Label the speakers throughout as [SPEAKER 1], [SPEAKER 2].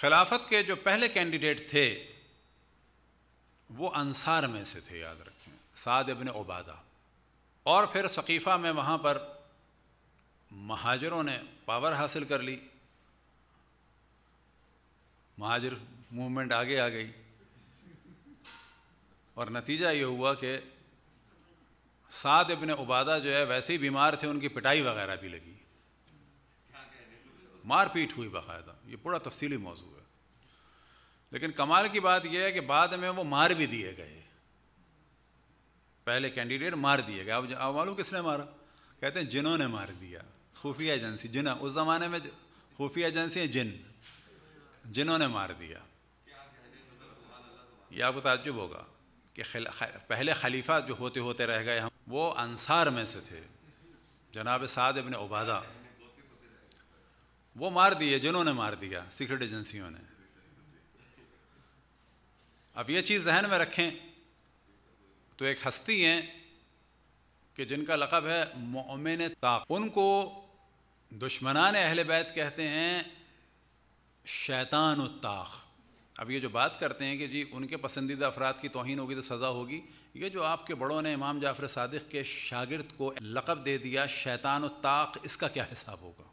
[SPEAKER 1] खिलाफत के जो पहले कैंडिडेट थे वो अंसार में से थे याद रखें साद इबन उबादा और फिर सकीफ़ा में वहाँ पर महाजरों ने पावर हासिल कर ली महाजर मूवमेंट आगे आ गई और नतीजा ये हुआ कि साद इबन उबादा जो है वैसे ही बीमार थे उनकी पिटाई वगैरह भी लगी मारपीट हुई बाकायदा ये पूरा तफसीली मौजू है लेकिन कमाल की बात यह है कि बाद में वो मार भी दिए गए पहले कैंडिडेट मार दिए गए अब अब मालूम किसने मारा कहते हैं जिन्होंने मार दिया खुफिया एजेंसी जिना उस ज़माने में खुफिया एजेंसी है जिन जिन्होंने मार दिया यह आपको ताजुब होगा कि खल, ख, पहले खलीफा जो होते होते रह गए हम वो अंसार में से थे जनाब साद इबन उबादा वो मार दिए जिन्होंने मार दिया सीक्रेट एजेंसियों ने अब ये चीज़ जहन में रखें तो एक हस्ती हैं कि जिनका लकब है मोमिन ताक उनको दुश्मनान अहल बैत कहते हैं शैतान ताख अब ये जो बात करते हैं कि जी उनके पसंदीदा अफराद की तोहन होगी तो सज़ा होगी ये जो आपके बड़ों ने इमाम जाफ़र सदक़ के शागिर्द को लकब दे दिया शैतान ताक इसका क्या हिसाब होगा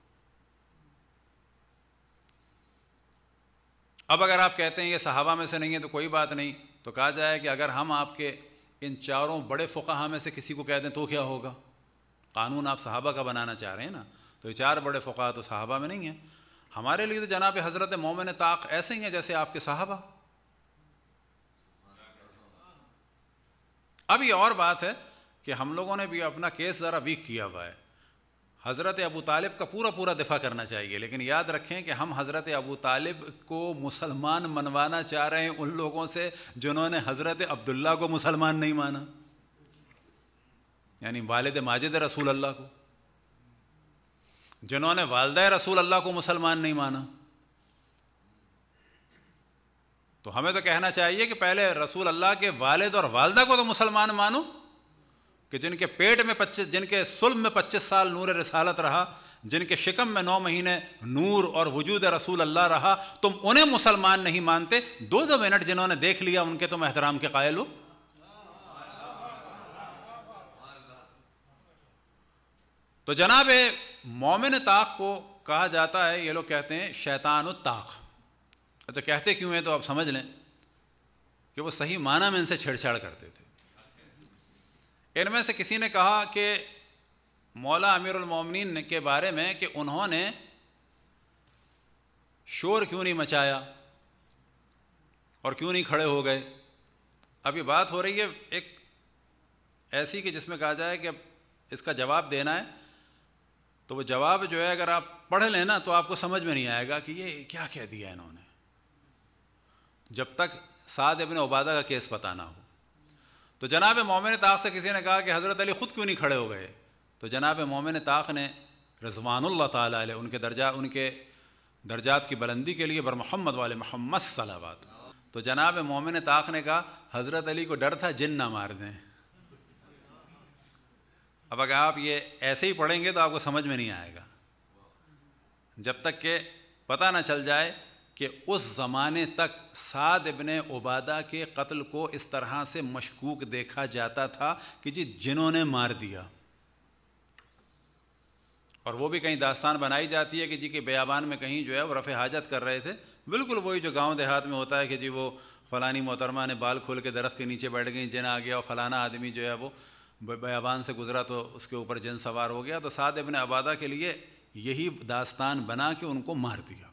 [SPEAKER 1] अब अगर आप कहते हैं ये सहाबा में से नहीं है तो कोई बात नहीं तो कहा जाए कि अगर हम आपके इन चारों बड़े फ़ुकाहा में से किसी को कह दें तो क्या होगा कानून आप सहाबा का बनाना चाह रहे हैं ना तो ये चार बड़े फ़ुका तो सहाबा में नहीं है हमारे लिए तो जनाब हज़रत मोमिन ताक ऐसे ही हैं जैसे आपके सहाबा अब ये और बात है कि हम लोगों ने भी अपना केस ज़रा वीक किया हुआ है हज़रत अबू तालिब का पूरा पूरा दिफा करना चाहिए लेकिन याद रखें कि हम हज़रत अबू तालिब को मुसलमान मनवाना चाह रहे हैं उन लोगों से जिन्होंने हज़रत अब्दुल्ला को मुसलमान नहीं माना यानी वालद माजिद रसूल अल्लाह को जिन्होंने वालदा रसूल अल्लाह को मुसलमान नहीं माना तो हमें तो कहना चाहिए कि पहले रसूल अल्लाह के वालद और वालदा को तो मुसलमान मानो कि जिनके पेट में पच्चीस जिनके सुल्म में पच्चीस साल नूर रसालत रहा जिनके शिकम में नौ महीने नूर और वजूद रसूल अल्लाह रहा तुम उन्हें मुसलमान नहीं मानते दो दो मिनट जिन्होंने देख लिया उनके तुम एहतराम के कायल हो तो जनाब मोमिन ताक को कहा जाता है ये लोग कहते हैं शैतान ताक अच्छा कहते क्यों हैं तो आप समझ लें कि वो सही माना में इनसे छेड़छाड़ करते थे इनमें से किसी ने कहा कि मौला अमीरमिन के बारे में कि उन्होंने शोर क्यों नहीं मचाया और क्यों नहीं खड़े हो गए अब ये बात हो रही है एक ऐसी कि जिसमें कहा जाए कि अब इसका जवाब देना है तो वो जवाब जो है अगर आप पढ़ लें ना तो आपको समझ में नहीं आएगा कि ये क्या कह दिया इन्होंने जब तक साद अपने उबादा का केस पता ना हो तो जनाब मोमिन ताक से किसी ने कहा कि हज़रत अली ख़ुद क्यों नहीं खड़े हो गए तो जनाब मोमिन ताक ने रजवानल्ल ताली उनके दर्जा उनके दर्जात की बुलंदी के लिए बर मोहम्मद वाले मोहम्मद सलाबात तो जनाब मोमिन ताक ने कहा हज़रत अली को डर था जिन ना मार दें अब अगर आप ये ऐसे ही पढ़ेंगे तो आपको समझ में नहीं आएगा जब तक के पता ना चल जाए कि उस ज़माने तक साद इबन उबादा के कत्ल को इस तरह से मशकूक देखा जाता था कि जी जिन्होंने मार दिया और वो भी कहीं दास्तान बनाई जाती है कि जी के बयाबान में कहीं जो है वो रफ़ हाजत कर रहे थे बिल्कुल वही जो गांव देहात में होता है कि जी वो फ़लानी मोहतरमा ने बाल खोल के दरख्त के नीचे बैठ गई जिन आ गया और फ़लाना आदमी जो है वो बयाबान से गुजरा तो उसके ऊपर जिन सवार हो गया तो साद इबन अबादा के लिए यही दास्तान बना के उनको मार दिया